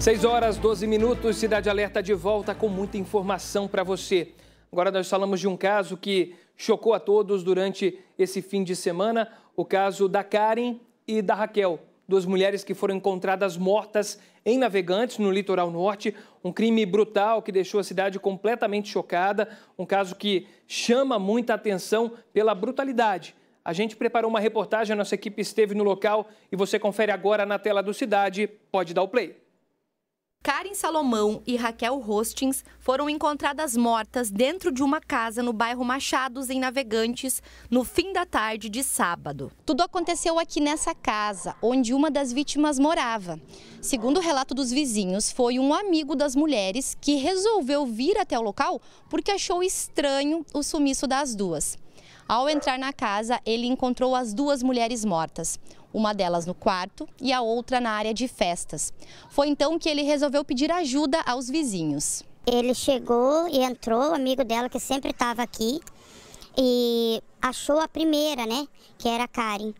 6 horas, 12 minutos, Cidade Alerta de volta com muita informação para você. Agora nós falamos de um caso que chocou a todos durante esse fim de semana, o caso da Karen e da Raquel, duas mulheres que foram encontradas mortas em Navegantes, no litoral norte, um crime brutal que deixou a cidade completamente chocada, um caso que chama muita atenção pela brutalidade. A gente preparou uma reportagem, a nossa equipe esteve no local e você confere agora na tela do Cidade, pode dar o play. Karen Salomão e Raquel Hostings foram encontradas mortas dentro de uma casa no bairro Machados, em Navegantes, no fim da tarde de sábado. Tudo aconteceu aqui nessa casa, onde uma das vítimas morava. Segundo o relato dos vizinhos, foi um amigo das mulheres que resolveu vir até o local porque achou estranho o sumiço das duas. Ao entrar na casa, ele encontrou as duas mulheres mortas uma delas no quarto e a outra na área de festas. Foi então que ele resolveu pedir ajuda aos vizinhos. Ele chegou e entrou, amigo dela que sempre estava aqui, e achou a primeira, né, que era a Karen.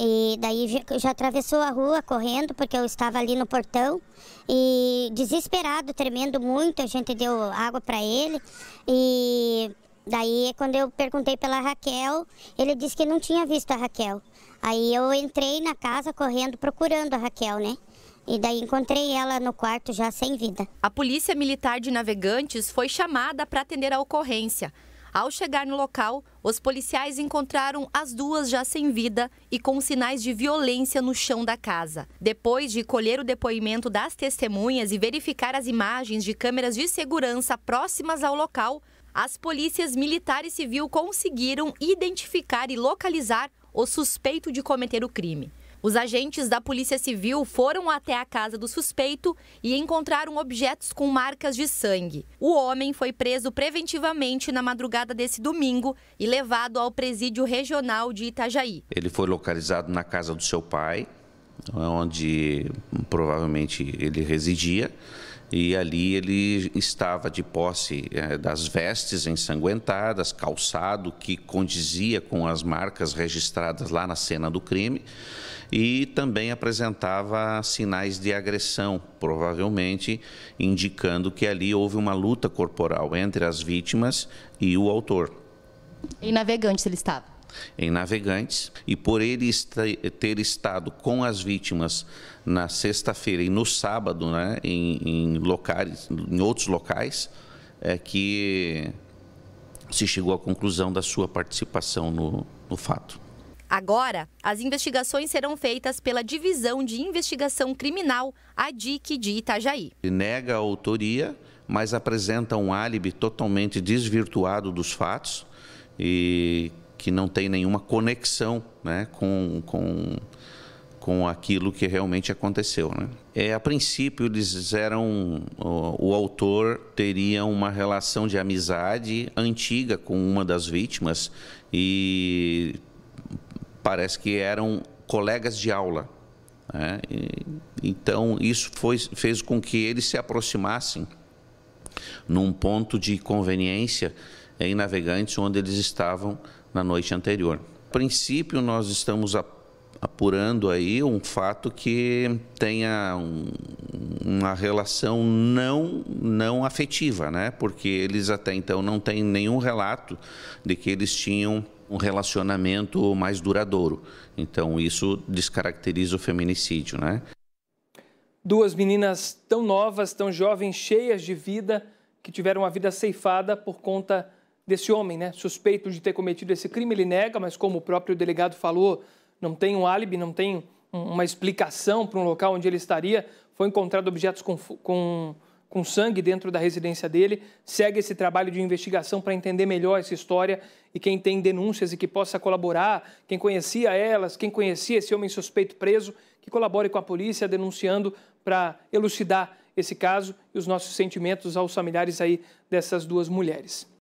E daí já atravessou a rua correndo, porque eu estava ali no portão. E desesperado, tremendo muito, a gente deu água para ele. E daí, quando eu perguntei pela Raquel, ele disse que não tinha visto a Raquel. Aí eu entrei na casa correndo procurando a Raquel, né? E daí encontrei ela no quarto já sem vida. A Polícia Militar de Navegantes foi chamada para atender a ocorrência. Ao chegar no local, os policiais encontraram as duas já sem vida e com sinais de violência no chão da casa. Depois de colher o depoimento das testemunhas e verificar as imagens de câmeras de segurança próximas ao local, as polícias militar e civil conseguiram identificar e localizar o suspeito de cometer o crime. Os agentes da Polícia Civil foram até a casa do suspeito e encontraram objetos com marcas de sangue. O homem foi preso preventivamente na madrugada desse domingo e levado ao presídio regional de Itajaí. Ele foi localizado na casa do seu pai, onde provavelmente ele residia, e ali ele estava de posse é, das vestes ensanguentadas, calçado que condizia com as marcas registradas lá na cena do crime e também apresentava sinais de agressão, provavelmente indicando que ali houve uma luta corporal entre as vítimas e o autor. E navegante ele estava? em Navegantes e por ele ter estado com as vítimas na sexta-feira e no sábado, né, em, em, locais, em outros locais, é que se chegou à conclusão da sua participação no, no fato. Agora, as investigações serão feitas pela Divisão de Investigação Criminal, a DIC de Itajaí. Ele nega a autoria, mas apresenta um álibi totalmente desvirtuado dos fatos e que não tem nenhuma conexão né, com, com, com aquilo que realmente aconteceu. Né? É, a princípio, eles eram. O, o autor teria uma relação de amizade antiga com uma das vítimas e parece que eram colegas de aula. Né, então, isso foi, fez com que eles se aproximassem num ponto de conveniência em Navegantes, onde eles estavam na noite anterior. A princípio, nós estamos apurando aí um fato que tenha um, uma relação não, não afetiva, né? Porque eles até então não têm nenhum relato de que eles tinham um relacionamento mais duradouro. Então, isso descaracteriza o feminicídio, né? Duas meninas tão novas, tão jovens, cheias de vida, que tiveram a vida ceifada por conta desse homem, né, suspeito de ter cometido esse crime. Ele nega, mas como o próprio delegado falou, não tem um álibi, não tem uma explicação para um local onde ele estaria. Foi encontrado objetos com, com, com sangue dentro da residência dele. Segue esse trabalho de investigação para entender melhor essa história e quem tem denúncias e que possa colaborar, quem conhecia elas, quem conhecia esse homem suspeito preso, que colabore com a polícia denunciando para elucidar esse caso e os nossos sentimentos aos familiares aí dessas duas mulheres.